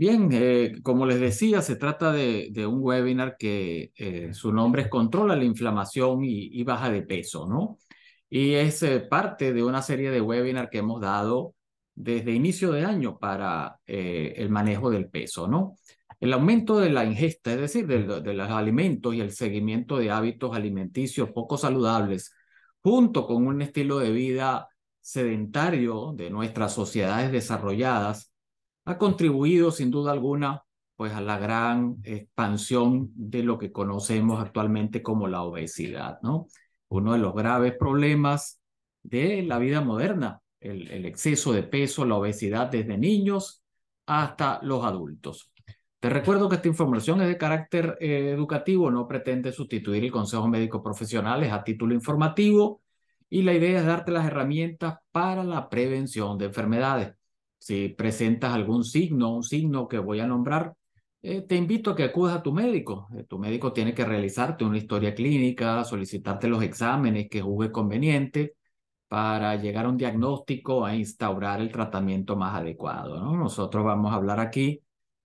Bien, eh, como les decía, se trata de, de un webinar que eh, su nombre es Controla la inflamación y, baja de peso, ¿no? Y es eh, parte de una serie de webinars que hemos dado desde inicio de año para el manejo del peso, ¿no? El aumento de la ingesta, es decir, de, de los alimentos y el seguimiento de hábitos alimenticios poco saludables, junto con un estilo de vida sedentario de nuestras sociedades desarrolladas, ha contribuido sin duda alguna pues a la gran expansión de lo que conocemos actualmente como la obesidad, ¿no? Uno de los graves problemas de la vida moderna, el, exceso de peso, la obesidad desde niños hasta los adultos. Te recuerdo que esta información es de carácter eh, educativo, no pretende sustituir el Consejo Médico Profesional, es a título informativo y la idea es darte las herramientas para la prevención de enfermedades si presentas algún signo, un signo que voy a nombrar, eh, te invito a que acudas a tu médico. Eh, tu médico tiene que realizarte una historia clínica, solicitarte los exámenes que juzgue conveniente para llegar a un diagnóstico, a instaurar el tratamiento más adecuado. ¿no? Nosotros vamos a hablar aquí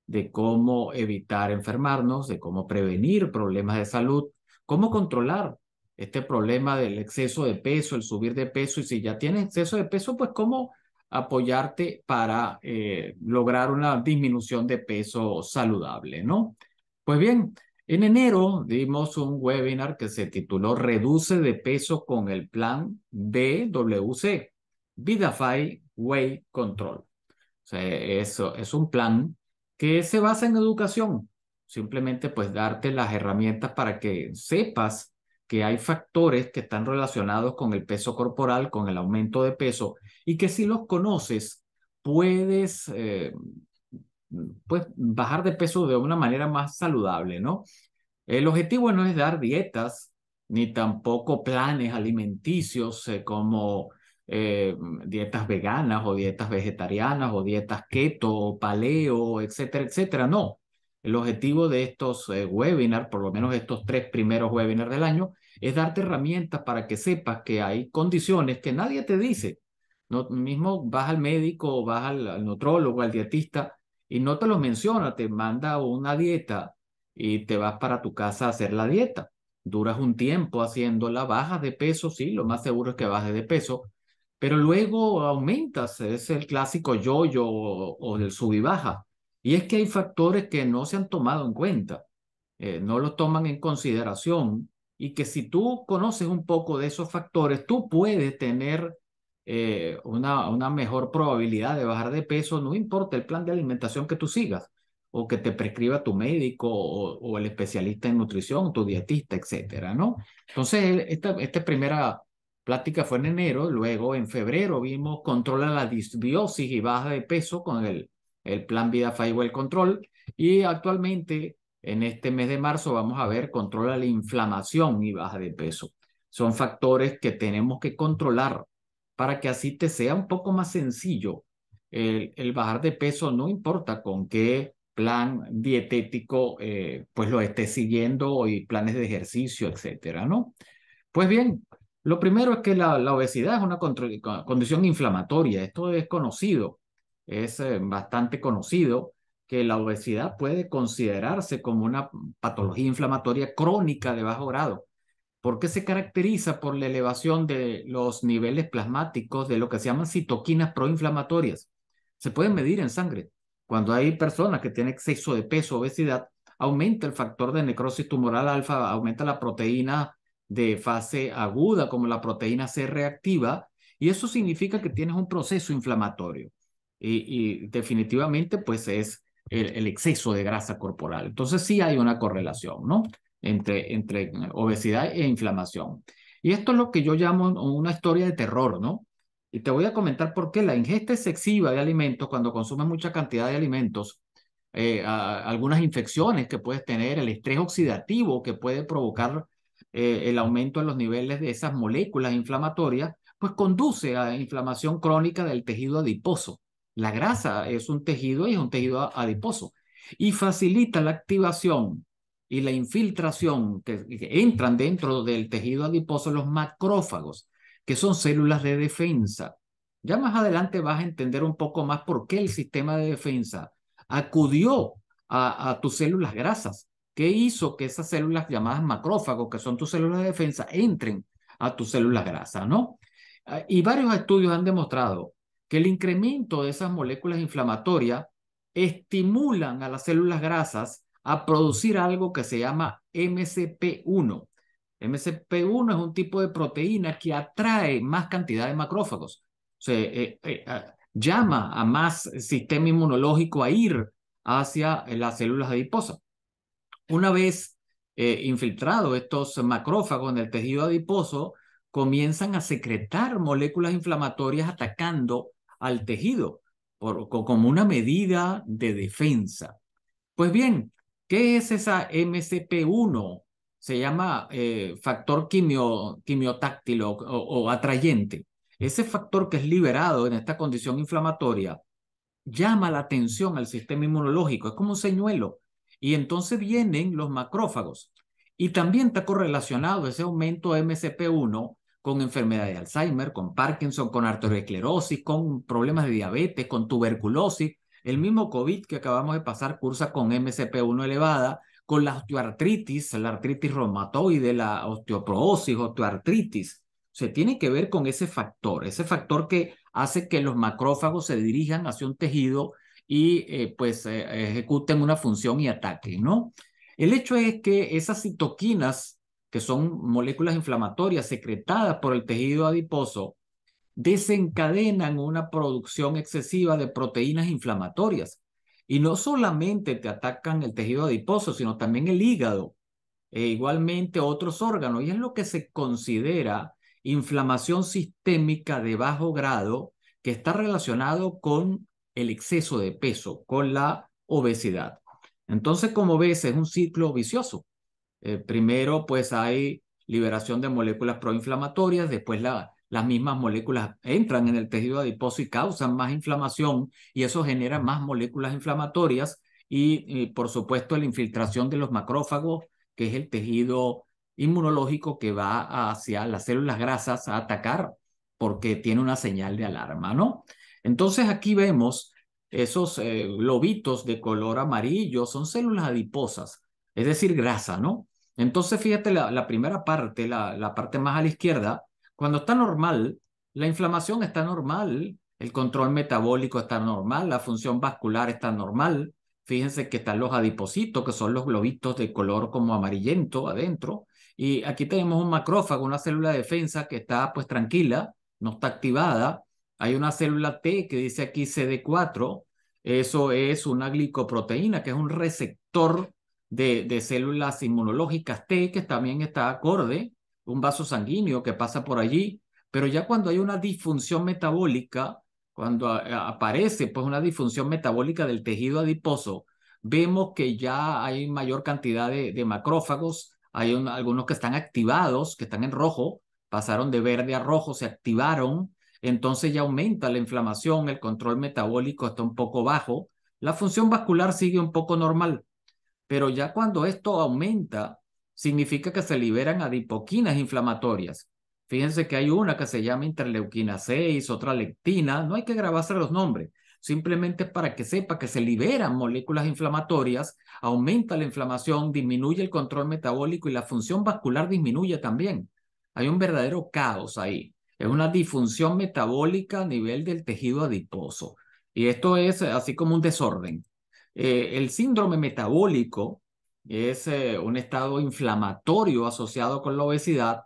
de cómo evitar enfermarnos, de cómo prevenir problemas de salud, cómo controlar este problema del exceso de peso, el subir de peso, y si ya tienes exceso de peso, pues cómo apoyarte para eh, lograr una disminución de peso saludable, ¿no? Pues bien, en enero dimos un webinar que se tituló Reduce de peso con el plan BWC, VidaFi Weight Control. O sea, eso es un plan que se basa en educación, simplemente pues darte las herramientas para que sepas que hay factores que están relacionados con el peso corporal, con el aumento de peso y que si los conoces puedes, eh, pues, bajar de peso de una manera más saludable, ¿no? El objetivo no es dar dietas ni tampoco planes alimenticios eh, como eh, dietas veganas o dietas vegetarianas o dietas keto paleo, etcétera, etcétera. No, el objetivo de estos webinars, por lo menos estos tres primeros webinars del año, es darte herramientas para que sepas que hay condiciones que nadie te dice, no, mismo vas al médico, vas al, nutrólogo, al dietista, y no te lo menciona, te manda una dieta y te vas para tu casa a hacer la dieta. Duras un tiempo haciéndola, bajas de peso, sí, lo más seguro es que bajes de peso, pero luego aumentas, es el clásico yo-yo o, el sub y baja. Y es que hay factores que no se han tomado en cuenta, eh, no los toman en consideración y que si tú conoces un poco de esos factores, tú puedes tener eh, una, una mejor probabilidad de bajar de peso, no importa el plan de alimentación que tú sigas o que te prescriba tu médico o, el especialista en nutrición, tu dietista, etcétera, ¿no? Entonces, esta, esta primera plática fue en enero, luego en febrero vimos controla la disbiosis y baja de peso con el, el plan Vida el Control y actualmente en este mes de marzo vamos a ver controla la inflamación y baja de peso. Son factores que tenemos que controlar para que así te sea un poco más sencillo el, bajar de peso, no importa con qué plan dietético eh, pues lo estés siguiendo y planes de ejercicio, etcétera, ¿no? Pues bien, lo primero es que la, obesidad es una condición inflamatoria, esto es conocido, es eh, bastante conocido que la obesidad puede considerarse como una patología inflamatoria crónica de bajo grado porque se caracteriza por la elevación de los niveles plasmáticos de lo que se llaman citoquinas proinflamatorias. Se pueden medir en sangre. Cuando hay personas que tienen exceso de peso, obesidad, aumenta el factor de necrosis tumoral alfa, aumenta la proteína de fase aguda como la proteína C reactiva, y eso significa que tienes un proceso inflamatorio. Y, definitivamente, pues es el exceso de grasa corporal. Entonces sí hay una correlación, ¿no? entre, obesidad e inflamación. Y esto es lo que yo llamo una historia de terror, ¿no? Y te voy a comentar por qué la ingesta excesiva de alimentos, cuando consumes mucha cantidad de alimentos, eh, algunas infecciones que puedes tener, el estrés oxidativo que puede provocar eh, el aumento en los niveles de esas moléculas inflamatorias, pues conduce a inflamación crónica del tejido adiposo. La grasa es un tejido y es un tejido adiposo y facilita la activación y la infiltración que, entran dentro del tejido adiposo los macrófagos, que son células de defensa. Ya más adelante vas a entender un poco más por qué el sistema de defensa acudió a, tus células grasas, ¿Qué hizo que esas células llamadas macrófagos, que son tus células de defensa, entren a tus células grasas, ¿no? Ah, y varios estudios han demostrado que el incremento de esas moléculas inflamatorias estimulan a las células grasas a producir algo que se llama MCP1. MCP1 es un tipo de proteína que atrae más cantidad de macrófagos. Se eh, eh, ah, llama a más sistema inmunológico a ir hacia eh, las células adiposas. Una vez infiltrados estos macrófagos en el tejido adiposo, comienzan a secretar moléculas inflamatorias atacando al tejido como una medida de defensa. Pues bien, ¿Qué es esa MCP1? Se llama eh, factor quimio, quimiotáctilo o, atrayente. Ese factor que es liberado en esta condición inflamatoria llama la atención al sistema inmunológico, es como un señuelo. Y entonces vienen los macrófagos. Y también está correlacionado ese aumento de MCP1 con enfermedad de Alzheimer, con Parkinson, con arteriosclerosis, con problemas de diabetes, con tuberculosis, el mismo COVID que acabamos de pasar cursa con MCP1 elevada, con la osteoartritis, la artritis reumatoide, la osteoporosis, osteoartritis. se tiene que ver con ese factor, ese factor que hace que los macrófagos se dirijan hacia un tejido y eh, pues eh, ejecuten una función y ataquen, ¿no? El hecho es que esas citoquinas, que son moléculas inflamatorias secretadas por el tejido adiposo, desencadenan una producción excesiva de proteínas inflamatorias. Y no solamente te atacan el tejido adiposo, sino también el hígado e igualmente otros órganos. Y es lo que se considera inflamación sistémica de bajo grado que está relacionado con el exceso de peso, con la obesidad. Entonces, como ves, es un ciclo vicioso. Eh, primero, pues hay liberación de moléculas proinflamatorias, después la las mismas moléculas entran en el tejido adiposo y causan más inflamación y eso genera más moléculas inflamatorias y, por supuesto la infiltración de los macrófagos, que es el tejido inmunológico que va hacia las células grasas a atacar porque tiene una señal de alarma, ¿no? Entonces aquí vemos esos lobitos eh, globitos de color amarillo, son células adiposas, es decir, grasa, ¿no? Entonces fíjate la, primera parte, la parte más a la izquierda, cuando está normal, la inflamación está normal, el control metabólico está normal, la función vascular está normal. Fíjense que están los adipocitos, que son los globitos de color como amarillento adentro. Y aquí tenemos un macrófago, una célula de defensa que está pues tranquila, no está activada. Hay una célula T que dice aquí CD4. Eso es una glicoproteína, que es un receptor de, de células inmunológicas T, que también está acorde un vaso sanguíneo que pasa por allí, pero ya cuando hay una disfunción metabólica, cuando aparece pues una disfunción metabólica del tejido adiposo, vemos que ya hay mayor cantidad de, macrófagos, hay algunos que están activados, que están en rojo, pasaron de verde a rojo, se activaron, entonces ya aumenta la inflamación, el control metabólico está un poco bajo, la función vascular sigue un poco normal, pero ya cuando esto aumenta, significa que se liberan adipoquinas inflamatorias. Fíjense que hay una que se llama interleuquina 6, otra lectina, no hay que grabarse los nombres, simplemente para que sepa que se liberan moléculas inflamatorias, aumenta la inflamación, disminuye el control metabólico y la función vascular disminuye también. Hay un verdadero caos ahí. Es una disfunción metabólica a nivel del tejido adiposo. Y esto es así como un desorden. Eh, el síndrome metabólico es eh, un estado inflamatorio asociado con la obesidad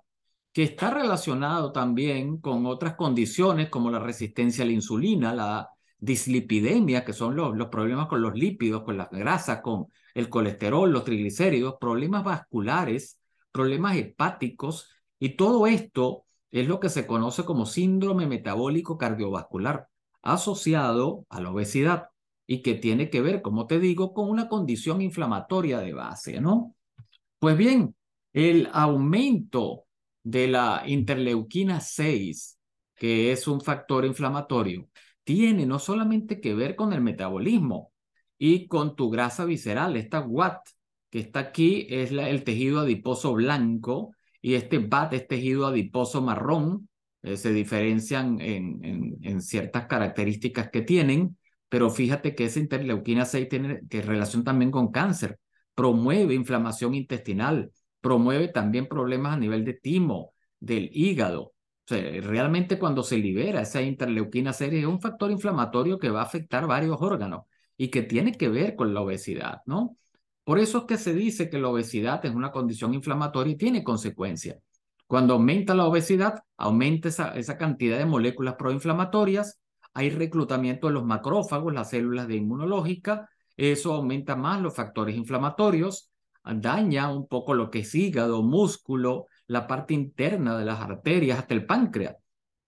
que está relacionado también con otras condiciones como la resistencia a la insulina, la dislipidemia, que son los, los problemas con los lípidos, con las grasas, con el colesterol, los triglicéridos, problemas vasculares, problemas hepáticos, y todo esto es lo que se conoce como síndrome metabólico cardiovascular asociado a la obesidad y que tiene que ver, como te digo, con una condición inflamatoria de base, ¿no? Pues bien, el aumento de la interleuquina 6, que es un factor inflamatorio, tiene no solamente que ver con el metabolismo y con tu grasa visceral, esta WAT, que está aquí, es el tejido adiposo blanco y este BAT es tejido adiposo marrón, eh, se diferencian en ciertas características que tienen, pero fíjate que esa interleuquina 6 tiene que relación también con cáncer, promueve inflamación intestinal, promueve también problemas a nivel de timo, del hígado. sea, realmente cuando se libera esa interleuquina 6 es un factor inflamatorio que va a afectar varios órganos y que tiene que ver con la obesidad, ¿no? Por eso es que se dice que la obesidad es una condición inflamatoria y tiene consecuencias. Cuando aumenta la obesidad, aumenta esa cantidad de moléculas proinflamatorias hay reclutamiento de los macrófagos, las células de inmunológica, eso aumenta más los factores inflamatorios, daña un poco lo que es hígado, músculo, la parte interna de las arterias, hasta el páncreas,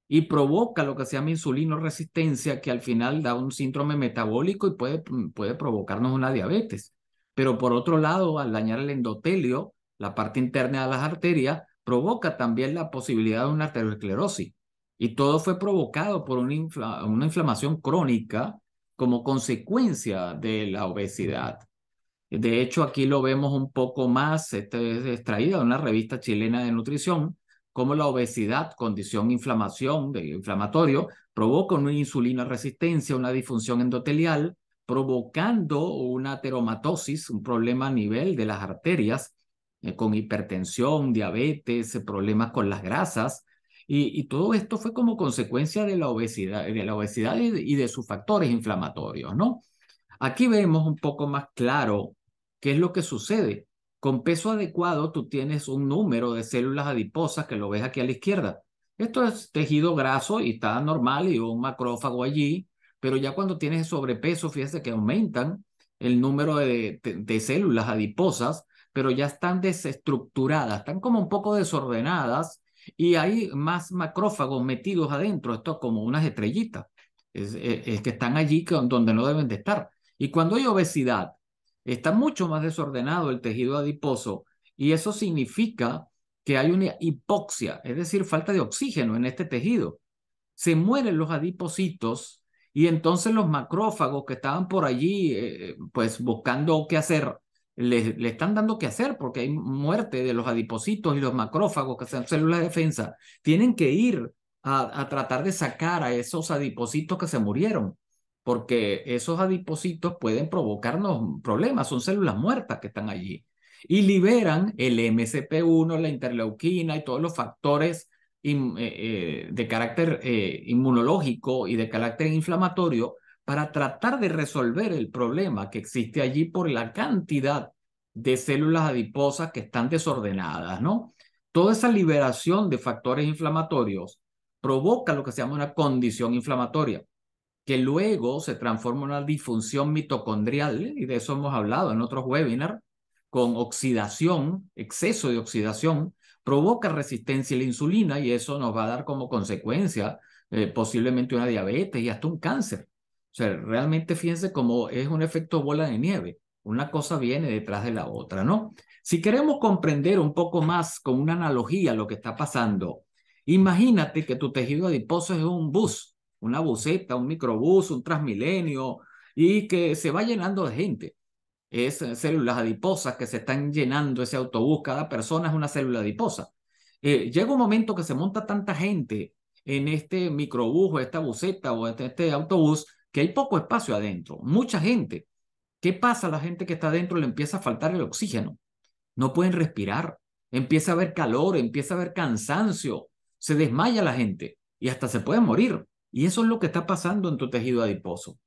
y provoca lo que se llama resistencia, que al final da un síndrome metabólico y puede, puede provocarnos una diabetes. Pero por otro lado, al dañar el endotelio, la parte interna de las arterias, provoca también la posibilidad de una arteriosclerosis. Y todo fue provocado por una, inflamación crónica como consecuencia de la obesidad. De hecho, aquí lo vemos un poco más, este extraída de una revista chilena de nutrición, cómo la obesidad, condición inflamación, de, inflamatorio, provoca una insulina resistencia, una disfunción endotelial, provocando una ateromatosis, un problema a nivel de las arterias, eh, con hipertensión, diabetes, eh, problemas con las grasas, y, todo esto fue como consecuencia de la obesidad, de la obesidad y, de sus factores inflamatorios, ¿no? Aquí vemos un poco más claro qué es lo que sucede. Con peso adecuado tú tienes un número de células adiposas que lo ves aquí a la izquierda. Esto es tejido graso y está normal y un macrófago allí, pero ya cuando tienes sobrepeso, fíjese que aumentan el número de células adiposas, pero ya están desestructuradas, están como un poco desordenadas y hay más macrófagos metidos adentro, esto como unas estrellitas, es, eh, que están allí donde no deben de estar. Y cuando hay obesidad, está mucho más desordenado el tejido adiposo y eso significa que hay una hipoxia, es decir, falta de oxígeno en este tejido. Se mueren los adipocitos y entonces los macrófagos que estaban por allí, eh, eh, pues buscando qué hacer, le, están dando que hacer porque hay muerte de los adipositos y los macrófagos, que son células de defensa. Tienen que ir a, tratar de sacar a esos adipositos que se murieron, porque esos adipositos pueden provocarnos problemas, son células muertas que están allí. Y liberan el MCP1, la interleuquina y todos los factores eh, eh, de carácter eh, inmunológico y de carácter inflamatorio para tratar de resolver el problema que existe allí por la cantidad de células adiposas que están desordenadas, ¿no? Toda esa liberación de factores inflamatorios provoca lo que se llama una condición inflamatoria, que luego se transforma en una disfunción mitocondrial, y de eso hemos hablado en otros webinars, con oxidación, exceso de oxidación, provoca resistencia a la insulina y eso nos va a dar como consecuencia eh, posiblemente una diabetes y hasta un cáncer. O sea, realmente fíjense cómo es un efecto bola de nieve. Una cosa viene detrás de la otra, ¿no? Si queremos comprender un poco más con una analogía lo que está pasando, imagínate que tu tejido adiposo es un bus, una buseta, un microbús, un transmilenio, y que se va llenando de gente. Es eh, células adiposas que se están llenando ese autobús, cada persona es una célula adiposa. Eh, llega un momento que se monta tanta gente en este microbús o esta buseta o este, este autobús que hay poco espacio adentro, mucha gente. ¿Qué pasa? La gente que está adentro le empieza a faltar el oxígeno, no pueden respirar, empieza a haber calor, empieza a haber cansancio, se desmaya la gente y hasta se puede morir. Y eso es lo que está pasando en tu tejido adiposo.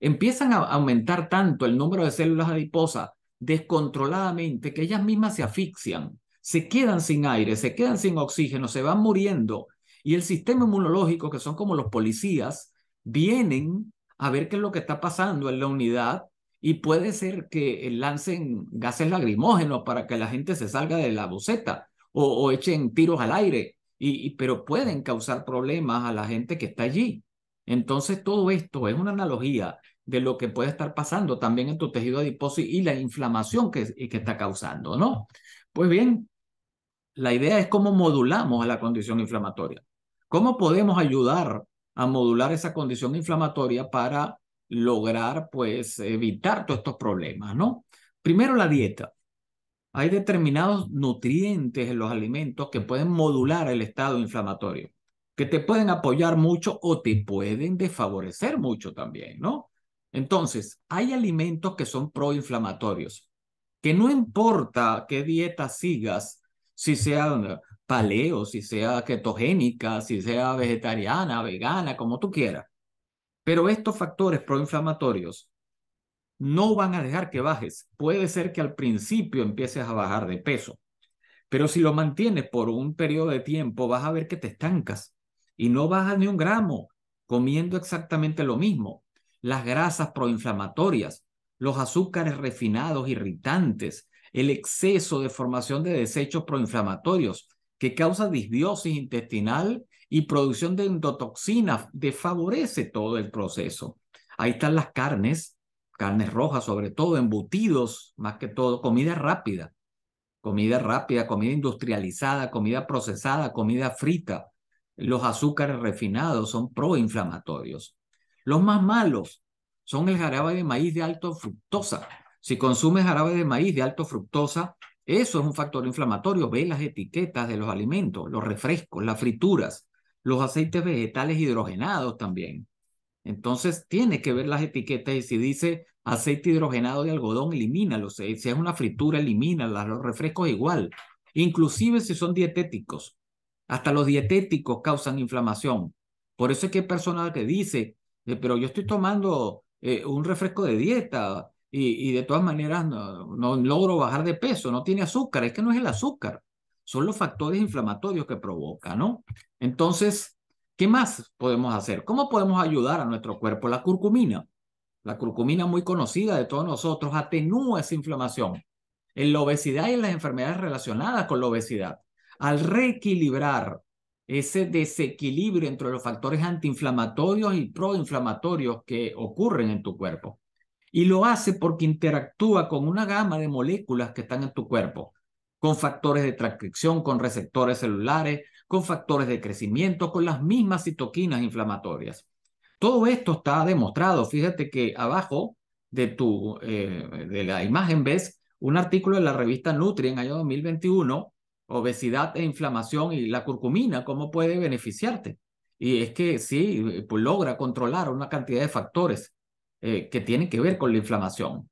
Empiezan a aumentar tanto el número de células adiposas descontroladamente que ellas mismas se asfixian, se quedan sin aire, se quedan sin oxígeno, se van muriendo. Y el sistema inmunológico, que son como los policías, vienen a ver qué es lo que está pasando en la unidad y puede ser que eh, lancen gases lacrimógenos para que la gente se salga de la boceta o, echen tiros al aire, y, pero pueden causar problemas a la gente que está allí. Entonces todo esto es una analogía de lo que puede estar pasando también en tu tejido adiposo y la inflamación que, que está causando, ¿no? Pues bien, la idea es cómo modulamos la condición inflamatoria. ¿Cómo podemos ayudar a modular esa condición inflamatoria para lograr, pues, evitar todos estos problemas, ¿no? Primero, la dieta. Hay determinados nutrientes en los alimentos que pueden modular el estado inflamatorio, que te pueden apoyar mucho o te pueden desfavorecer mucho también, ¿no? Entonces, hay alimentos que son proinflamatorios, que no importa qué dieta sigas, si sean paleo, si sea ketogénica, si sea vegetariana, vegana, como tú quieras. Pero estos factores proinflamatorios no van a dejar que bajes. Puede ser que al principio empieces a bajar de peso, pero si lo mantienes por un periodo de tiempo, vas a ver que te estancas y no bajas ni un gramo comiendo exactamente lo mismo. Las grasas proinflamatorias, los azúcares refinados, irritantes, el exceso de formación de desechos proinflamatorios, que causa disbiosis intestinal y producción de endotoxinas, desfavorece todo el proceso. Ahí están las carnes, carnes rojas sobre todo, embutidos, más que todo, comida rápida, comida rápida, comida industrializada, comida procesada, comida frita. Los azúcares refinados son proinflamatorios. Los más malos son el jarabe de maíz de alto fructosa. Si consumes jarabe de maíz de alto fructosa, eso es un factor inflamatorio. Ve las etiquetas de los alimentos, los refrescos, las frituras, los aceites vegetales hidrogenados también. Entonces, tiene que ver las etiquetas y si dice aceite hidrogenado de algodón, elimínalos, Si es una fritura, elimínalas, Los refrescos igual. Inclusive si son dietéticos. Hasta los dietéticos causan inflamación. Por eso es que hay personas que dicen, eh, pero yo estoy tomando eh, un refresco de dieta y, de todas maneras no, no, logro bajar de peso, no tiene azúcar, es que no es el azúcar, son los factores inflamatorios que provoca, ¿no? Entonces, ¿qué más podemos hacer? ¿Cómo podemos ayudar a nuestro cuerpo? La curcumina, la curcumina muy conocida de todos nosotros, atenúa esa inflamación en la obesidad y en las enfermedades relacionadas con la obesidad. Al reequilibrar ese desequilibrio entre los factores antiinflamatorios y proinflamatorios que ocurren en tu cuerpo. Y lo hace porque interactúa con una gama de moléculas que están en tu cuerpo, con factores de transcripción, con receptores celulares, con factores de crecimiento, con las mismas citoquinas inflamatorias. Todo esto está demostrado. Fíjate que abajo de, tu, eh, de la imagen ves un artículo de la revista Nutri en año 2021, obesidad e inflamación y la curcumina, ¿cómo puede beneficiarte? Y es que sí, eh, pues logra controlar una cantidad de factores. Eh, que tienen que ver con la inflamación.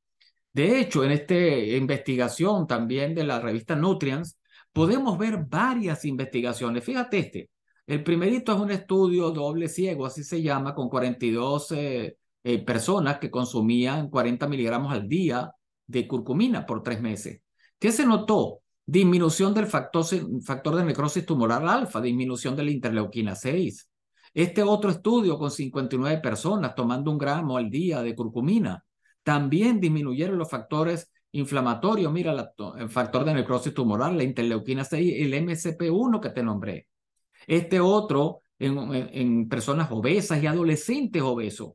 De hecho, en esta investigación también de la revista Nutrients, podemos ver varias investigaciones. Fíjate este. El primerito es un estudio doble ciego, así se llama, con 42 eh, eh, personas que consumían 40 miligramos al día de curcumina por tres meses. ¿Qué se notó? Disminución del factor, factor de necrosis tumoral alfa, disminución de la interleuquina 6, este otro estudio con 59 personas tomando un gramo al día de curcumina, también disminuyeron los factores inflamatorios. Mira, el factor de necrosis tumoral, la interleuquina 6, el MCP1 que te nombré. Este otro en, en personas obesas y adolescentes obesos.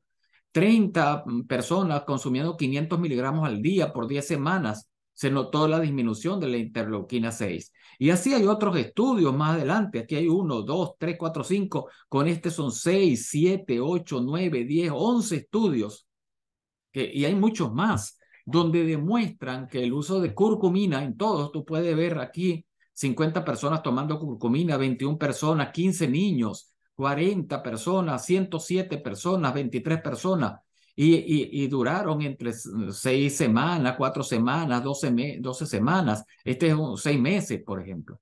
30 personas consumiendo 500 miligramos al día por 10 semanas, se notó la disminución de la interleuquina 6. Y así hay otros estudios más adelante. Aquí hay uno, dos, tres, cuatro, cinco. Con este son seis, siete, ocho, nueve, diez, once estudios. y hay muchos más donde demuestran que el uso de curcumina en todos, tú puedes ver aquí 50 personas tomando curcumina, 21 personas, 15 niños, 40 personas, 107 personas, 23 personas, y, duraron entre seis semanas, cuatro semanas, doce, semanas, este es seis meses, por ejemplo.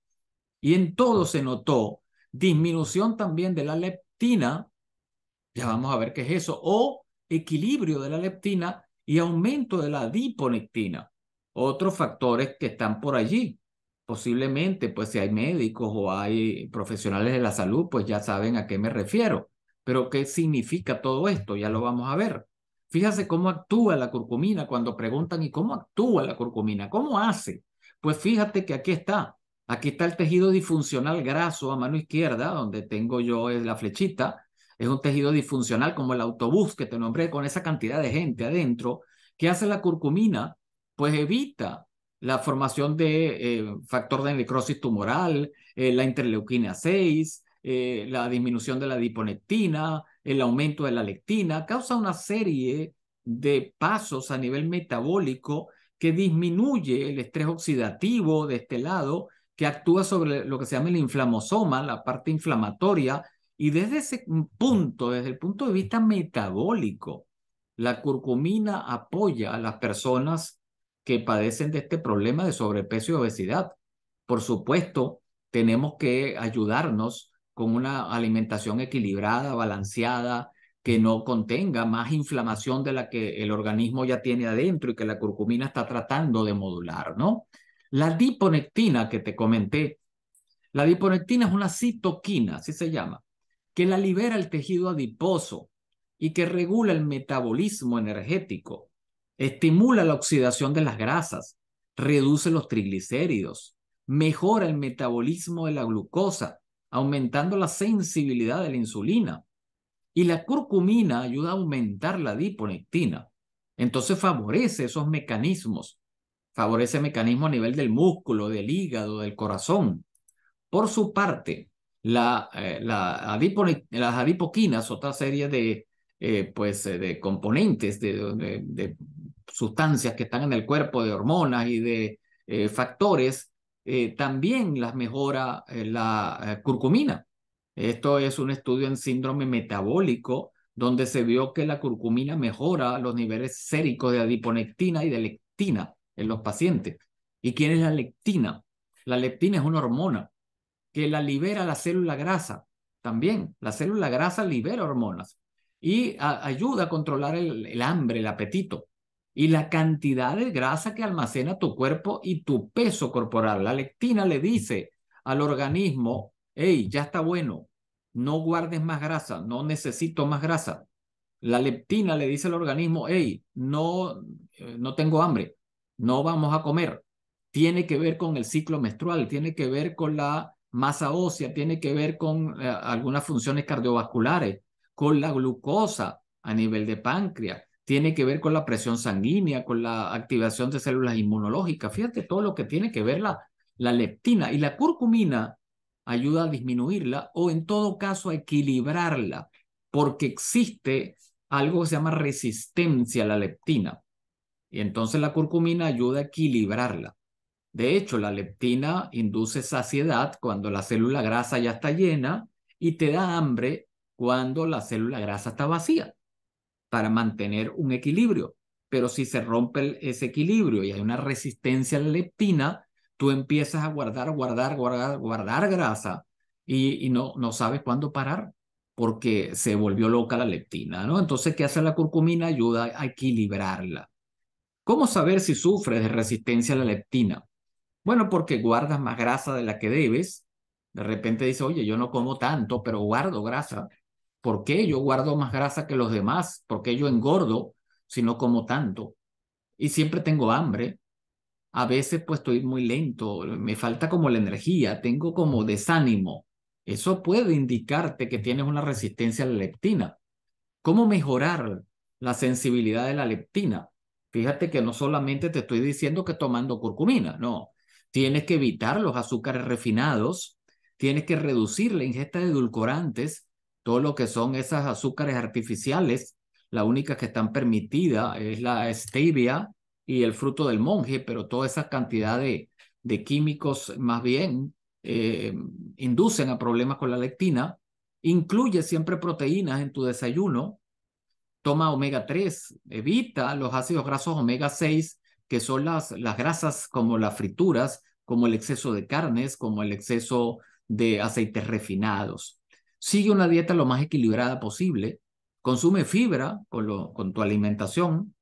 Y en todo se notó disminución también de la leptina, ya vamos a ver qué es eso, o equilibrio de la leptina y aumento de la diponectina, otros factores que están por allí. Posiblemente, pues si hay médicos o hay profesionales de la salud, pues ya saben a qué me refiero. Pero ¿qué significa todo esto? Ya lo vamos a ver. Fíjase cómo actúa la curcumina cuando preguntan, ¿y cómo actúa la curcumina? ¿Cómo hace? Pues fíjate que aquí está. Aquí está el tejido disfuncional graso a mano izquierda, donde tengo yo es eh, la flechita. Es un tejido disfuncional como el autobús que te nombré con esa cantidad de gente adentro. ¿Qué hace la curcumina? Pues evita la formación de eh, factor de necrosis tumoral, eh, la interleuquina 6, la disminución de la diponectina, el aumento de la lectina, causa una serie de pasos a nivel metabólico que disminuye el estrés oxidativo de este lado, que actúa sobre lo que se llama el inflamosoma, la parte inflamatoria, y desde ese punto, desde el punto de vista metabólico, la curcumina apoya a las personas que padecen de este problema de sobrepeso y obesidad. Por supuesto, tenemos que ayudarnos con una alimentación equilibrada, balanceada, que no contenga más inflamación de la que el organismo ya tiene adentro y que la curcumina está tratando de modular, ¿no? La diponectina que te comenté, la diponectina es una citoquina, así se llama, que la libera el tejido adiposo y que regula el metabolismo energético, estimula la oxidación de las grasas, reduce los triglicéridos, mejora el metabolismo de la glucosa aumentando la sensibilidad de la insulina. Y la curcumina ayuda a aumentar la adiponectina. Entonces favorece esos mecanismos. Favorece mecanismos a nivel del músculo, del hígado, del corazón. Por su parte, la, eh, la las adipoquinas, otra serie de, eh, pues, eh, de componentes, de, de, sustancias que están en el cuerpo, de hormonas y de factores, eh, también las mejora eh, la eh, curcumina. Esto es un estudio en síndrome metabólico donde se vio que la curcumina mejora los niveles séricos de adiponectina y de lectina en los pacientes. ¿Y quién es la lectina? La leptina es una hormona que la libera la célula grasa. También la célula grasa libera hormonas y ayuda a controlar el hambre, el apetito y la cantidad de grasa que almacena tu cuerpo y tu peso corporal. La leptina le dice al organismo, hey, ya está bueno, no guardes más grasa, no necesito más grasa. La leptina le dice al organismo, hey, no, eh, no tengo hambre, no vamos a comer. Tiene que ver con el ciclo menstrual, tiene que ver con la masa ósea, tiene que ver con eh, algunas funciones cardiovasculares, con la glucosa a nivel de páncreas, tiene que ver con la presión sanguínea, con la activación de células inmunológicas, fíjate todo lo que tiene que ver la, la leptina y la curcumina ayuda a disminuirla o en todo caso a equilibrarla, porque existe algo que se llama resistencia a la leptina. Y entonces la curcumina ayuda a equilibrarla. De hecho, la leptina induce saciedad cuando la célula grasa ya está llena y te da hambre cuando la célula grasa está vacía para mantener un equilibrio. Pero si se rompe ese equilibrio y hay una resistencia a la leptina, tú empiezas a guardar, guardar, guardar, guardar grasa y, no, no sabes cuándo parar porque se volvió loca la leptina, ¿no? Entonces, ¿qué hace la curcumina? Ayuda a equilibrarla. ¿Cómo saber si sufres de resistencia a la leptina? Bueno, porque guardas más grasa de la que debes. De repente dice, oye, yo no como tanto, pero guardo grasa. ¿Por qué yo guardo más grasa que los demás? ¿Por qué yo engordo si no como tanto? Y siempre tengo hambre. A veces pues estoy muy lento, me falta como la energía, tengo como desánimo. Eso puede indicarte que tienes una resistencia a la leptina. ¿Cómo mejorar la sensibilidad de la leptina? Fíjate que no solamente te estoy diciendo que tomando curcumina, no. Tienes que evitar los azúcares refinados, tienes que reducir la ingesta de edulcorantes, todo lo que son esas azúcares artificiales, la única que están permitida es la stevia y el fruto del monje, pero toda esa cantidad de, químicos más bien eh, inducen a problemas con la lectina. Incluye siempre proteínas en tu desayuno, toma omega 3, evita los ácidos grasos omega 6, que son las grasas como las frituras, como el exceso de carnes, como el exceso de aceites refinados sigue una dieta lo más equilibrada posible, consume fibra con, tu alimentación,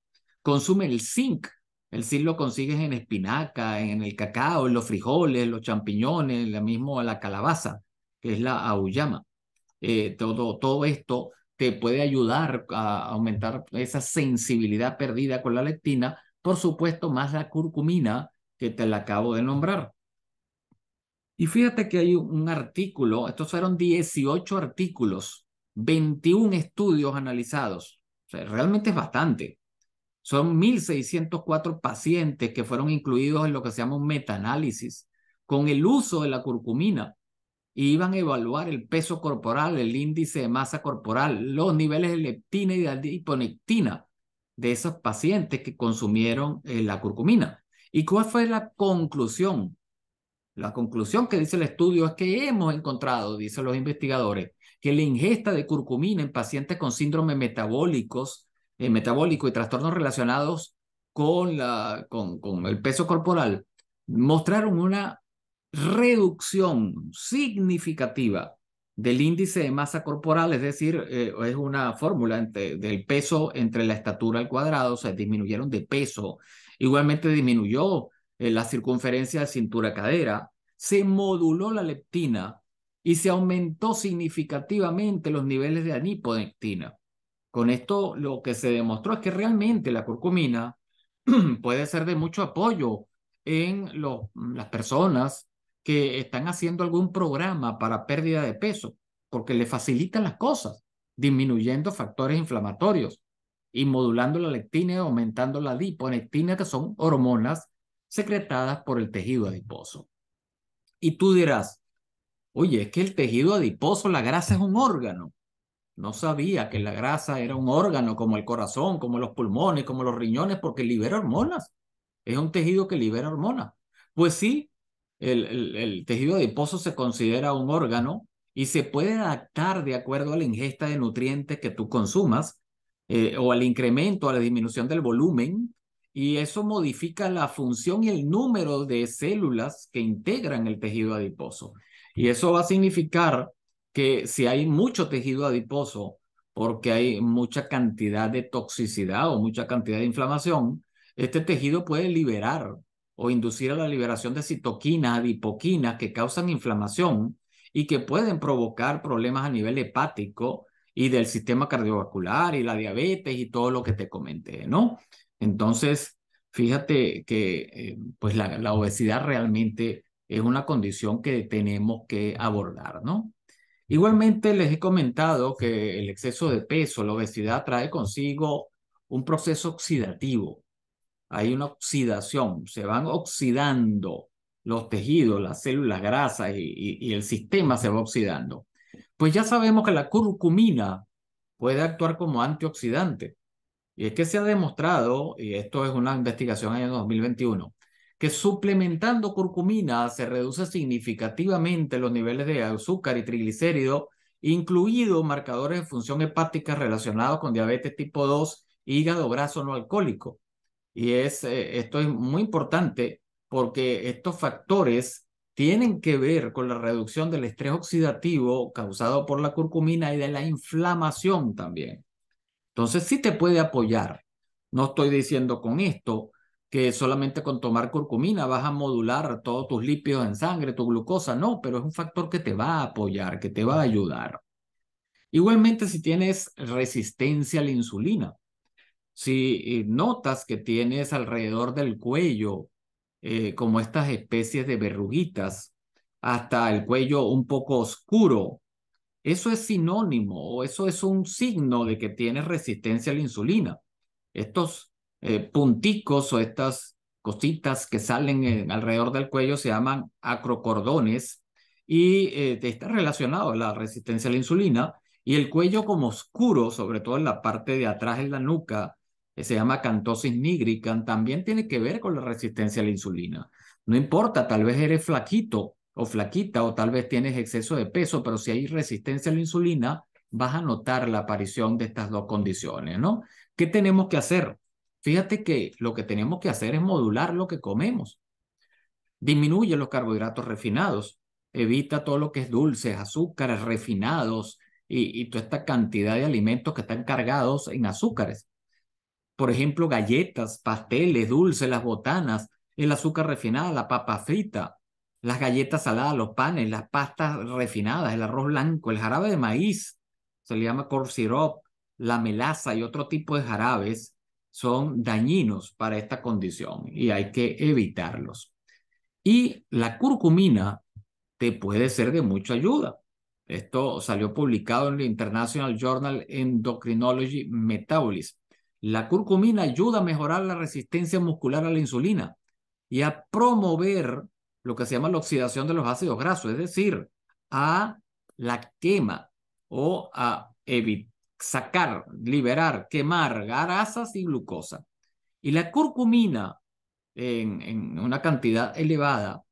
consume el zinc, el zinc lo consigues en espinaca, en el cacao, en los frijoles, los champiñones, la misma la calabaza, que es la auyama. Eh, todo, todo esto te puede ayudar a aumentar esa sensibilidad perdida con la lectina, por supuesto, más la curcumina que te la acabo de nombrar. Y fíjate que hay un artículo, estos fueron 18 artículos, 21 estudios analizados. O realmente es bastante. Son 1.604 pacientes que fueron incluidos en lo que se llama un metaanálisis con el uso de la curcumina y iban a evaluar el peso corporal, el índice de masa corporal, los niveles de leptina y de hiponectina de esos pacientes que consumieron eh, la curcumina. ¿Y cuál fue la conclusión? La conclusión que dice el estudio es que hemos encontrado, dicen los investigadores, que la ingesta de curcumina en pacientes con síndrome metabólicos, eh, metabólico y trastornos relacionados con, la, con, con el peso corporal mostraron una reducción significativa del índice de masa corporal, es decir, eh, es una fórmula entre, del peso entre la estatura al cuadrado, o sea, disminuyeron de peso. Igualmente disminuyó en eh, la circunferencia de cintura-cadera, se moduló la leptina y se aumentó significativamente los niveles de adiponectina. Con esto lo que se demostró es que realmente la curcumina puede ser de mucho apoyo en lo, las personas que están haciendo algún programa para pérdida de peso, porque le facilita las cosas, disminuyendo factores inflamatorios y modulando la leptina y aumentando la adiponectina que son hormonas secretadas por el tejido adiposo. Y tú dirás, oye, es que el tejido adiposo, la grasa es un órgano. No sabía que la grasa era un órgano como el corazón, como los pulmones, como los riñones, porque libera hormonas. Es un tejido que libera hormonas. Pues sí, el, tejido adiposo se considera un órgano y se puede adaptar de acuerdo a la ingesta de nutrientes que tú consumas eh, o al incremento, a la disminución del volumen y eso modifica la función y el número de células que integran el tejido adiposo. Y eso va a significar que si hay mucho tejido adiposo, porque hay mucha cantidad de toxicidad o mucha cantidad de inflamación, este tejido puede liberar o inducir a la liberación de citoquinas, adipoquinas que causan inflamación y que pueden provocar problemas a nivel hepático y del sistema cardiovascular y la diabetes y todo lo que te comenté, ¿no? Entonces, fíjate que eh, pues la, obesidad realmente es una condición que tenemos que abordar, ¿no? Igualmente les he comentado que el exceso de peso, la obesidad trae consigo un proceso oxidativo. Hay una oxidación, se van oxidando los tejidos, las células grasas y el sistema se va oxidando. Pues ya sabemos que la curcumina puede actuar como antioxidante y es que se ha demostrado, y esto es una investigación en el 2021, que suplementando curcumina se reduce significativamente los niveles de azúcar y triglicérido, incluido marcadores de función hepática relacionados con diabetes tipo 2, hígado graso no alcohólico. Y es, eh, esto es muy importante porque estos factores tienen que ver con la reducción del estrés oxidativo causado por la curcumina y de la inflamación también. Entonces sí te puede apoyar. No estoy diciendo con esto que solamente con tomar curcumina vas a modular todos tus lípidos en sangre, tu glucosa, no, pero es un factor que te va a apoyar, que te va a ayudar. Igualmente si tienes resistencia a la insulina, si eh, notas que tienes alrededor del cuello eh, como estas especies de verruguitas, hasta el cuello un poco oscuro, eso es sinónimo o eso es un signo de que tienes resistencia a la insulina. Estos eh, punticos o estas cositas que salen alrededor del cuello se llaman acrocordones y eh, está relacionado a la resistencia a la insulina y el cuello como oscuro, sobre todo en la parte de atrás en la nuca, que eh, se llama cantosis nigrican, también tiene que ver con la resistencia a la insulina. No importa, tal vez eres flaquito, o flaquita o tal vez tienes exceso de peso, pero si hay resistencia a la insulina, vas a notar la aparición de estas dos condiciones, ¿no? ¿Qué tenemos que hacer? Fíjate que lo que tenemos que hacer es modular lo que comemos. Disminuye los carbohidratos refinados, evita todo lo que es dulces, azúcares refinados y, toda esta cantidad de alimentos que están cargados en azúcares. Por ejemplo, galletas, pasteles, dulces, las botanas, el azúcar refinado, la papa frita, las galletas saladas, los panes, las pastas refinadas, el arroz blanco, el jarabe de maíz, se le llama corn syrup, la melaza y otro tipo de jarabes son dañinos para esta condición y hay que evitarlos. Y la curcumina te puede ser de mucha ayuda. Esto salió publicado en el International Journal Endocrinology Metabolism. La curcumina ayuda a mejorar la resistencia muscular a la insulina y a promover lo que se llama la oxidación de los ácidos grasos, es decir, a la quema o a sacar, liberar, quemar grasas y glucosa. Y la curcumina, en, una cantidad elevada,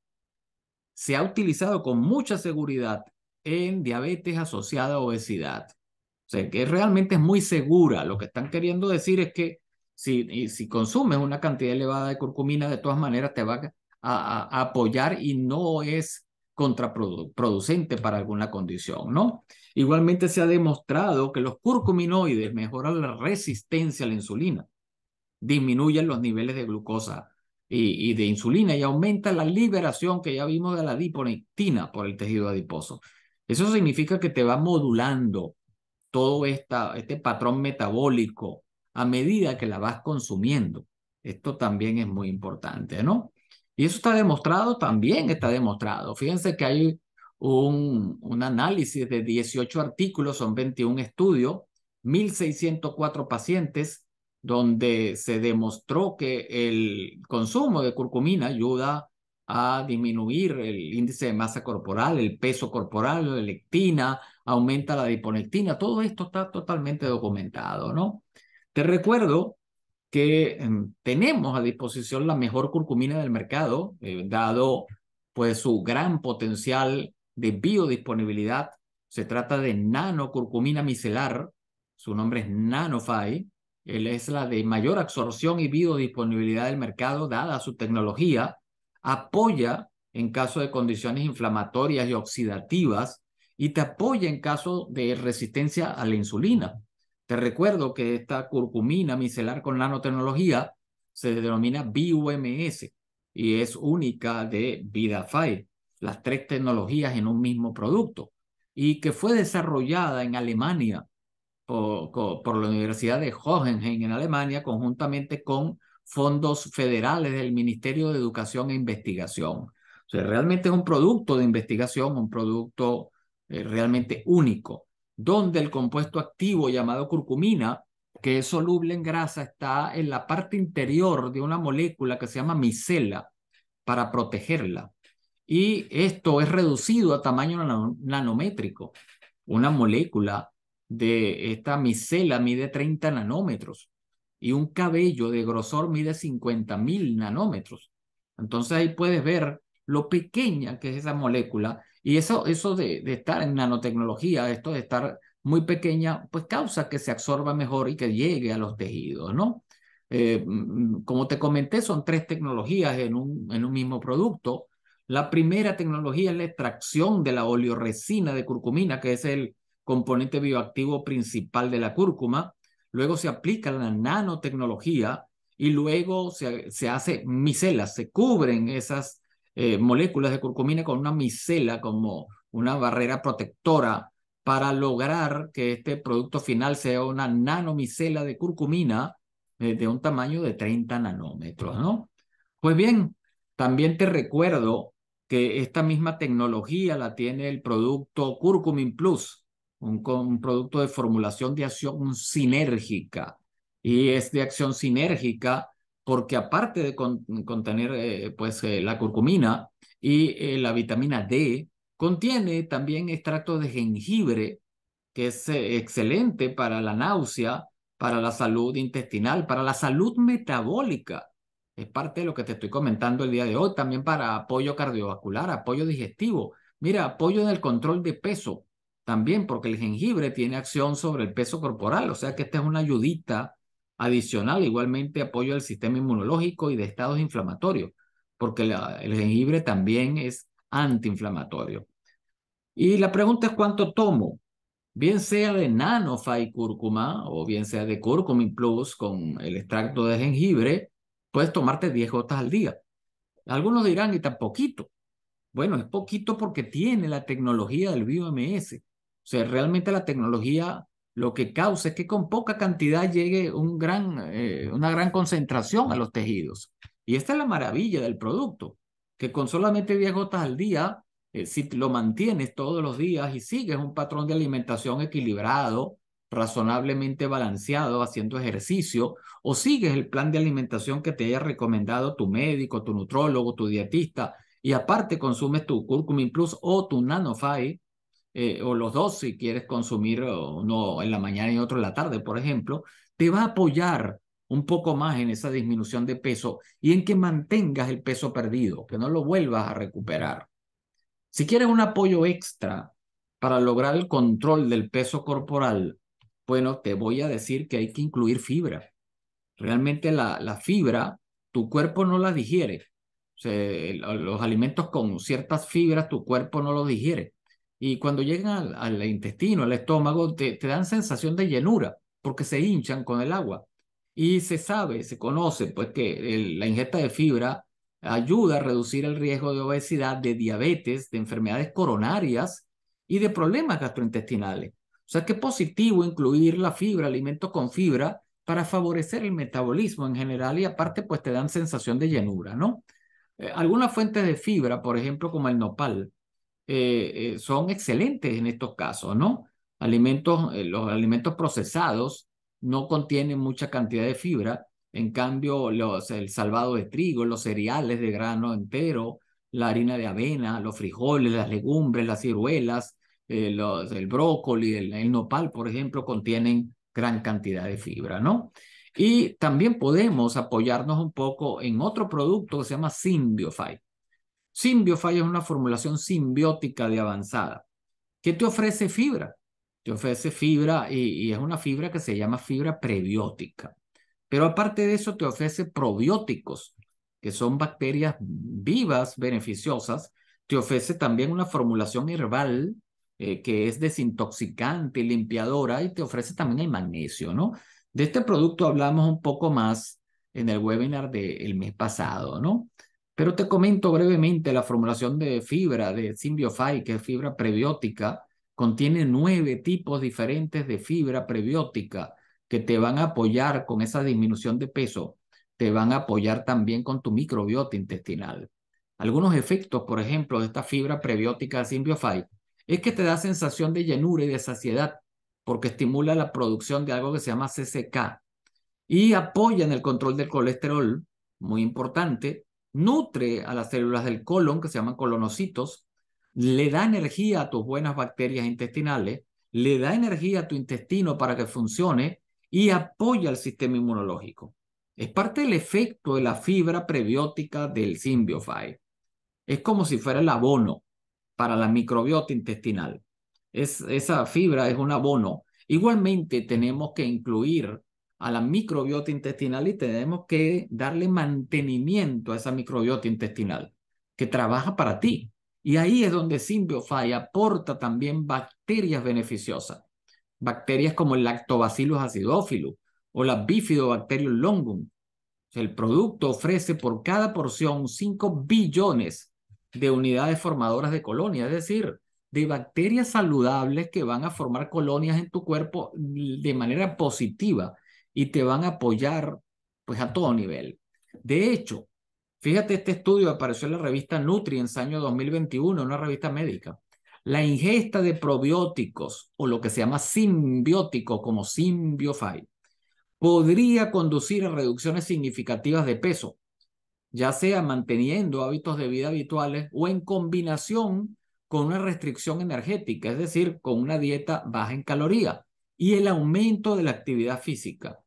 se ha utilizado con mucha seguridad en diabetes asociada a obesidad. O sea, que realmente es muy segura. Lo que están queriendo decir es que si, si consumes una cantidad elevada de curcumina, de todas maneras te va a a, apoyar y no es contraproducente para alguna condición, ¿no? Igualmente se ha demostrado que los curcuminoides mejoran la resistencia a la insulina, disminuyen los niveles de glucosa y, de insulina y aumenta la liberación que ya vimos de la adiponectina por el tejido adiposo. Eso significa que te va modulando todo este patrón metabólico a medida que la vas consumiendo. Esto también es muy importante, ¿no? Y eso está demostrado, también está demostrado. Fíjense que hay un, un análisis de 18 artículos, son 21 estudios, 1.604 pacientes, donde se demostró que el consumo de curcumina ayuda a disminuir el índice de masa corporal, el peso corporal, la lectina, aumenta la diponectina, todo esto está totalmente documentado, ¿no? Te recuerdo que em, tenemos a disposición la mejor curcumina del mercado, eh, dado pues su gran potencial de biodisponibilidad. Se trata de nanocurcumina micelar, su nombre es nanofi él es la de mayor absorción y biodisponibilidad del mercado, dada su tecnología, apoya en caso de condiciones inflamatorias y oxidativas y te apoya en caso de resistencia a la insulina. Te recuerdo que esta curcumina micelar con nanotecnología se denomina BUMS y es única de VidaFi, las tres tecnologías en un mismo producto, y que fue desarrollada en Alemania por, la Universidad de Hohenheim en Alemania conjuntamente con fondos federales del Ministerio de Educación e Investigación. O sea, realmente es un producto de investigación, un producto eh, realmente único donde el compuesto activo llamado curcumina, que es soluble en grasa, está en la parte interior de una molécula que se llama micela para protegerla. Y esto es reducido a tamaño nanométrico. Una molécula de esta micela mide 30 nanómetros y un cabello de grosor mide 50.000 nanómetros. Entonces ahí puedes ver lo pequeña que es esa molécula y eso, eso de, estar en nanotecnología, esto de estar muy pequeña, pues causa que se absorba mejor y que llegue a los tejidos, ¿no? Eh, mm, mm, como te comenté, son tres tecnologías en un, en un mismo producto. La primera tecnología es la extracción de la oleoresina de curcumina, que es el componente bioactivo principal de la cúrcuma. Luego se aplica la nanotecnología y luego se, se hace micelas, se cubren esas eh, moléculas de curcumina con una micela como una barrera protectora para lograr que este producto final sea una nanomicela de curcumina eh, de un tamaño de 30 nanómetros, ¿no? Pues bien, también te recuerdo que esta misma tecnología la tiene el producto Curcumin Plus, un producto de formulación de acción sinérgica. Y es de acción sinérgica porque aparte de contener eh, pues, eh, la curcumina y eh, la vitamina D, contiene también extracto de jengibre, que es excelente para la náusea, para la salud intestinal, para la salud metabólica. Es parte de lo que te estoy comentando el día de hoy, también para apoyo cardiovascular, apoyo digestivo. Mira, apoyo en el control de peso también, porque el jengibre tiene acción sobre el peso corporal, o sea que esta es una ayudita Adicional, igualmente apoyo al sistema inmunológico y de estados inflamatorios, porque el jengibre también es antiinflamatorio. Y la pregunta es cuánto tomo, bien sea de nanofa y cúrcuma o bien sea de curcumin plus con el extracto de jengibre, puedes tomarte 10 gotas al día. Algunos dirán, y tan poquito. Bueno, es poquito porque tiene la tecnología del BioMS. O sea, realmente la tecnología lo que causa es que con poca cantidad llegue eh, una gran concentración a los tejidos. Y esta es la maravilla del producto, que con solamente 10 gotas al día, eh, si lo mantienes todos los días y sigues un patrón de alimentación equilibrado, razonablemente balanceado, haciendo ejercicio, o sigues el plan de alimentación que te haya recomendado tu médico, tu nutrólogo, tu dietista, y aparte consumes tu Curcumin Plus o tu NanoFi, eh, o los dos si quieres consumir uno en la mañana y otro en la tarde, por ejemplo, te va a apoyar un poco más en esa disminución de peso y en que mantengas el peso perdido, que no lo vuelvas a recuperar. Si quieres un apoyo extra para lograr el control del peso corporal, bueno, te voy a decir que hay que incluir fibra. Realmente la, fibra, tu cuerpo no la digiere. los alimentos con ciertas fibras, tu cuerpo no los digiere y cuando llegan al, intestino, al estómago, te, dan sensación de llenura porque se hinchan con el agua. Y se sabe, se conoce, pues que la ingesta de fibra ayuda a reducir el riesgo de obesidad, de diabetes, de enfermedades coronarias y de problemas gastrointestinales. O sea que es positivo incluir la fibra, alimentos con fibra, para favorecer el metabolismo en general y aparte pues te dan sensación de llenura, ¿no? Eh, algunas fuentes de fibra, por ejemplo como el nopal, eh, eh, son excelentes en estos casos, ¿no? Alimentos, eh, los alimentos procesados no contienen mucha cantidad de fibra, en cambio los, el salvado de trigo, los cereales de grano entero, la harina de avena, los frijoles, las legumbres, las ciruelas, los, el brócoli, el, nopal, por ejemplo, contienen gran cantidad de fibra, ¿no? Y también podemos apoyarnos un poco en otro producto que se llama Symbiofy. Simbiofalla es una formulación simbiótica de avanzada. que te ofrece fibra? Te ofrece fibra y, es una fibra que se llama fibra prebiótica. Pero aparte de eso, te ofrece probióticos, que son bacterias vivas, beneficiosas. Te ofrece también una formulación herbal eh, que es desintoxicante, limpiadora y te ofrece también el magnesio, ¿no? De este producto hablamos un poco más en el webinar del mes pasado, ¿no? Pero te comento brevemente la formulación de fibra de Symbiofy, que es fibra prebiótica. Contiene nueve tipos diferentes de fibra prebiótica que te van a apoyar con esa disminución de peso. Te van a apoyar también con tu microbiota intestinal. Algunos efectos, por ejemplo, de esta fibra prebiótica Symbiofy es que te da sensación de llenura y de saciedad porque estimula la producción de algo que se llama CCK y apoya en el control del colesterol, muy importante, nutre a las células del colon, que se llaman colonocitos, le da energía a tus buenas bacterias intestinales, le da energía a tu intestino para que funcione y apoya al sistema inmunológico. Es parte del efecto de la fibra prebiótica del Symbiofy. Es como si fuera el abono para la microbiota intestinal. Es, esa fibra es un abono. Igualmente tenemos que incluir a la microbiota intestinal y tenemos que darle mantenimiento a esa microbiota intestinal que trabaja para ti. Y ahí es donde Symbiofy aporta también bacterias beneficiosas, bacterias como el lactobacillus acidophilus o la bifidobacterium longum. El producto ofrece por cada porción 5 billones de unidades formadoras de colonias, es decir, de bacterias saludables que van a formar colonias en tu cuerpo de manera positiva y te van a apoyar pues a todo nivel. De hecho, fíjate, este estudio apareció en la revista Nutrients año 2021, una revista médica. La ingesta de probióticos o lo que se llama simbiótico como simbiofy podría conducir a reducciones significativas de peso, ya sea manteniendo hábitos de vida habituales o en combinación con una restricción energética, es decir, con una dieta baja en caloría y el aumento de la actividad física.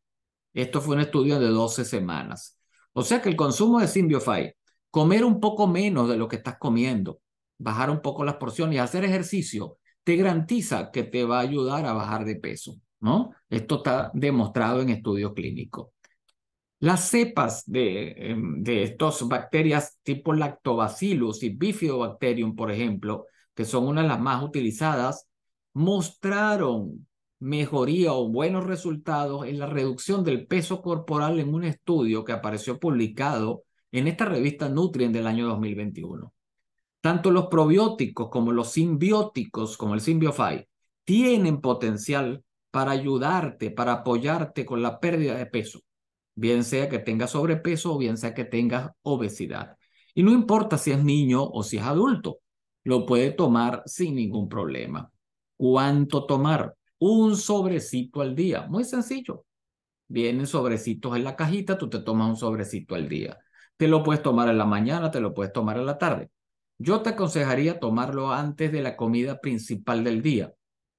Esto fue un estudio de 12 semanas. O sea que el consumo de Symbiofy, comer un poco menos de lo que estás comiendo, bajar un poco las porciones y hacer ejercicio, te garantiza que te va a ayudar a bajar de peso, ¿no? Esto está demostrado en estudios clínicos. Las cepas de, em, de estas bacterias tipo lactobacillus y bifidobacterium, por ejemplo, que son una de las más utilizadas, mostraron mejoría o buenos resultados en la reducción del peso corporal en un estudio que apareció publicado en esta revista Nutrien del año 2021. Tanto los probióticos como los simbióticos, como el Symbiofy, tienen potencial para ayudarte, para apoyarte con la pérdida de peso, bien sea que tengas sobrepeso o bien sea que tengas obesidad. Y no importa si es niño o si es adulto, lo puede tomar sin ningún problema. ¿Cuánto tomar? un sobrecito al día. Muy sencillo. Vienen sobrecitos en la cajita, tú te tomas un sobrecito al día. Te lo puedes tomar en la mañana, te lo puedes tomar en la tarde. Yo te aconsejaría tomarlo antes de la comida principal del día.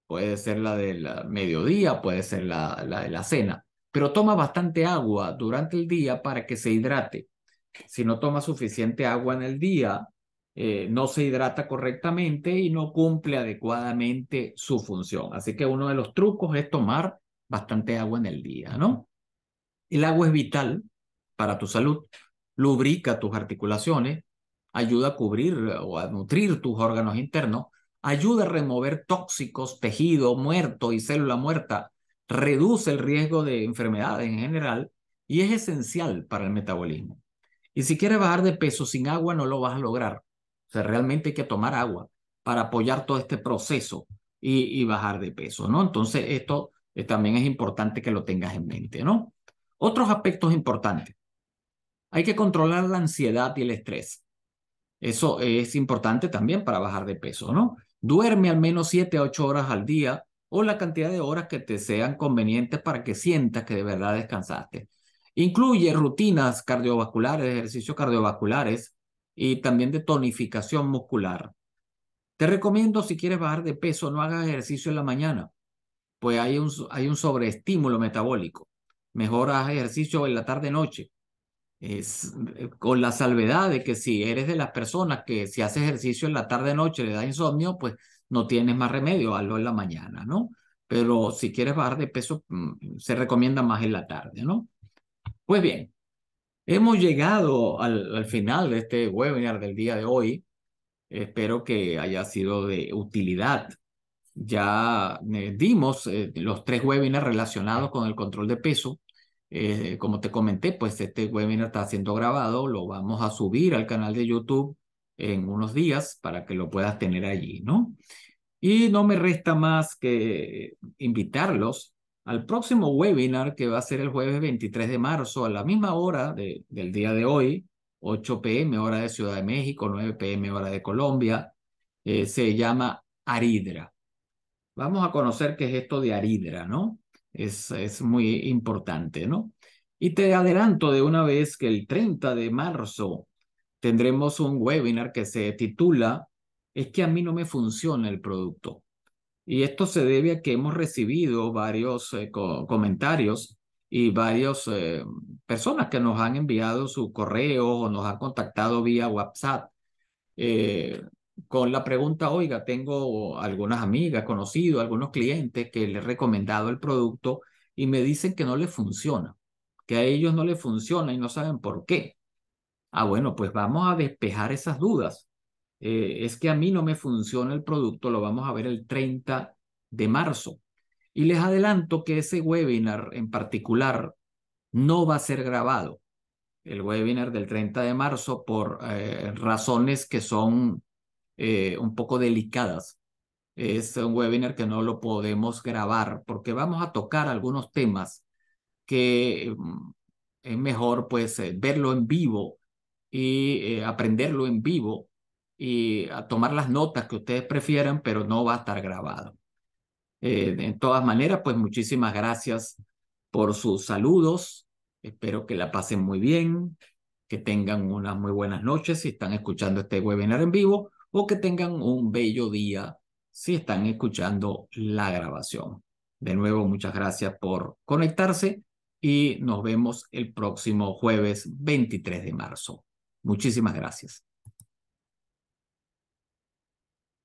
Puede ser la del ah, mediodía, puede ser la, la de la cena. Pero toma bastante agua durante el día para que se hidrate. Si no toma suficiente agua en el día, eh, no se hidrata correctamente y no cumple adecuadamente su función. Así que uno de los trucos es tomar bastante agua en el día, ¿no? El agua es vital para tu salud, lubrica tus articulaciones, ayuda a cubrir eh, o a nutrir tus órganos internos, ayuda a remover tóxicos, tejido muerto y célula muerta, reduce el riesgo de enfermedades en general y es esencial para el metabolismo. Y si quieres bajar de peso sin agua no lo vas a lograr realmente hay que tomar agua para apoyar todo este proceso y, bajar de peso, ¿no? Entonces, esto eh, también es importante que lo tengas en mente, ¿no? Otros aspectos importantes. Hay que controlar la ansiedad y el estrés. Eso es importante también para bajar de peso, ¿no? Duerme al menos 7 a 8 horas al día o la cantidad de horas que te sean convenientes para que sientas que de verdad descansaste. Incluye rutinas cardiovasculares, ejercicios cardiovasculares, y también de tonificación muscular. Te recomiendo si quieres bajar de peso, no hagas ejercicio en la mañana, pues hay un, hay un sobreestímulo metabólico. Mejor haz ejercicio en la tarde-noche. Es, eh, con la salvedad de que si eres de las personas que si hace ejercicio en la tarde-noche le da insomnio, pues no tienes más remedio, hazlo en la mañana, ¿no? Pero si quieres bajar de peso, mm, se recomienda más en la tarde, ¿no? Pues bien, Hemos llegado al, final de este webinar del día de hoy. Espero que haya sido de utilidad. Ya eh, dimos eh, los tres webinars relacionados con el control de peso. Eh, como te comenté, pues este webinar está siendo grabado, lo vamos a subir al canal de YouTube en unos días para que lo puedas tener allí, ¿no? Y no me resta más que invitarlos al próximo webinar que va a ser el jueves 23 de marzo a la misma hora del día de hoy, 8 pm hora de Ciudad de México, 9 pm hora de Colombia, eh, se llama Aridra. Vamos a conocer qué es esto de Aridra, ¿no? Es, es muy importante, ¿no? Y te adelanto de una vez que el 30 de marzo tendremos un webinar que se titula Es que a mí no me funciona el producto. Y esto se debe a que hemos recibido varios eh, comentarios y varias eh, personas que nos han enviado su correo o nos han contactado vía WhatsApp eh, con la pregunta, oiga, tengo algunas amigas, conocidos, algunos clientes que le he recomendado el producto y me dicen que no le funciona, que a ellos no le funciona y no saben por qué. Ah, bueno, pues vamos a despejar esas dudas eh, es que a mí no me funciona el producto, lo vamos a ver el 30 de marzo. Y les adelanto que ese webinar en particular no va a ser grabado. El webinar del 30 de marzo por eh, razones que son eh, un poco delicadas. Es un webinar que no lo podemos grabar porque vamos a tocar algunos temas que mm, es mejor pues verlo en vivo y aprenderlo en vivo y a tomar las notas que ustedes prefieran, pero no va a estar grabado. Eh, de todas maneras, pues muchísimas gracias por sus saludos. Espero que la pasen muy bien, que tengan unas muy buenas noches si están escuchando este webinar en vivo o que tengan un bello día si están escuchando la grabación. De nuevo, muchas gracias por conectarse y nos vemos el próximo jueves 23 de marzo. Muchísimas gracias.